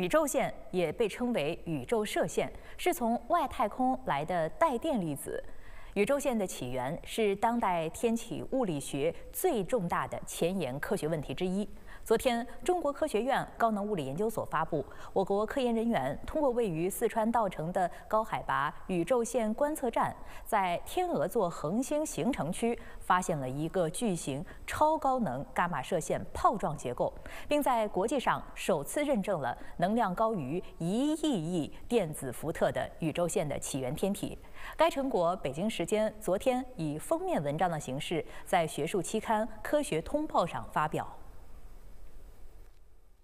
宇宙线也被称为宇宙射线，是从外太空来的带电粒子。宇宙线的起源是当代天体物理学最重大的前沿科学问题之一。昨天，中国科学院高能物理研究所发布，我国科研人员通过位于四川稻城的高海拔宇宙线观测站，在天鹅座恒星形成区发现了一个巨型超高能伽马射线泡状结构，并在国际上首次认证了能量高于一亿亿电子伏特的宇宙线的起源天体。该成果北京时间昨天以封面文章的形式在学术期刊《科学通报》上发表。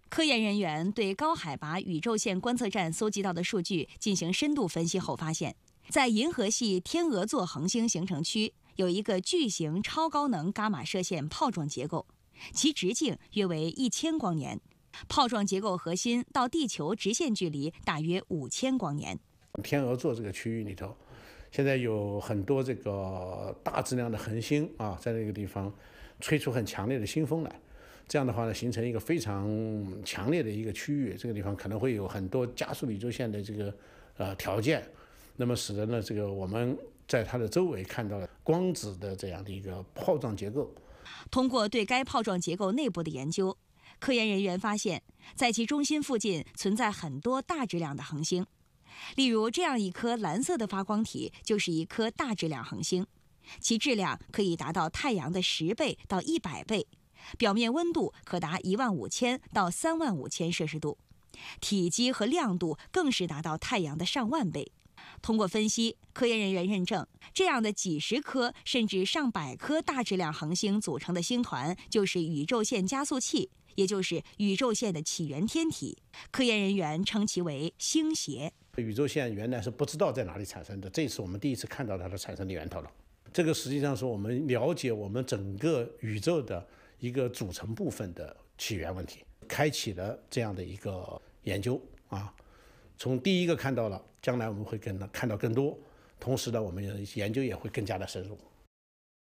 科研人员对高海拔宇宙线观测站搜集到的数据进行深度分析后发现，在银河系天鹅座恒星形成区有一个巨型超高能伽马射线泡状结构，其直径约为一千光年，泡状结构核心到地球直线距离大约五千光年。天鹅座这个区域里头，现在有很多这个大质量的恒星啊，在那个地方吹出很强烈的新风来。这样的话呢，形成一个非常强烈的一个区域，这个地方可能会有很多加速宇宙线的这个呃条件，那么使得呢，这个我们在它的周围看到了光子的这样的一个泡状结构。通过对该泡状结构内部的研究，科研人员发现，在其中心附近存在很多大质量的恒星，例如这样一颗蓝色的发光体就是一颗大质量恒星，其质量可以达到太阳的十倍到一百倍。表面温度可达一万五千到三万五千摄氏度，体积和亮度更是达到太阳的上万倍。通过分析，科研人员认证，这样的几十颗甚至上百颗大质量恒星组成的星团，就是宇宙线加速器，也就是宇宙线的起源天体。科研人员称其为“星斜。宇宙线原来是不知道在哪里产生的，这次我们第一次看到它的产生的源头了。这个实际上是我们了解我们整个宇宙的。一个组成部分的起源问题，开启了这样的一个研究啊。从第一个看到了，将来我们会看到更多，同时呢，我们研究也会更加的深入。